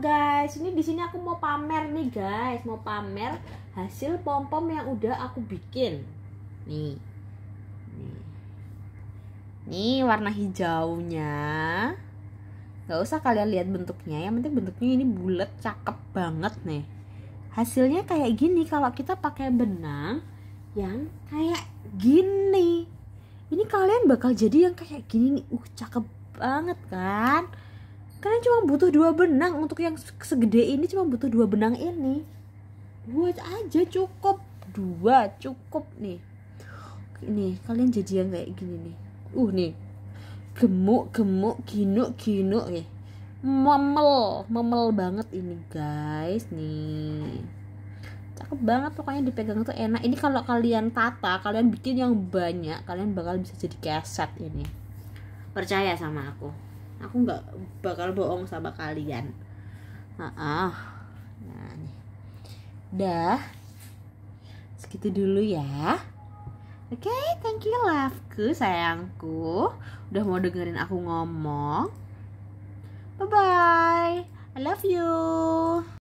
guys ini di sini aku mau pamer nih guys mau pamer hasil pom pom yang udah aku bikin nih nih nih warna hijaunya Gak usah kalian lihat bentuknya yang penting bentuknya ini bulat cakep banget nih hasilnya kayak gini kalau kita pakai benang yang kayak gini ini kalian bakal jadi yang kayak gini nih uh cakep banget kan kalian cuma butuh dua benang untuk yang segede ini cuma butuh dua benang ini dua aja cukup dua cukup nih ini kalian jadian kayak gini nih uh nih gemuk gemuk ginuk ginuk nih memel memel banget ini guys nih cakep banget pokoknya dipegang tuh enak ini kalau kalian tata kalian bikin yang banyak kalian bakal bisa jadi keset ini percaya sama aku aku nggak bakal bohong sama kalian ah nah nih dah segitu dulu ya Oke, okay, thank you loveku, sayangku. Udah mau dengerin aku ngomong. Bye bye. I love you.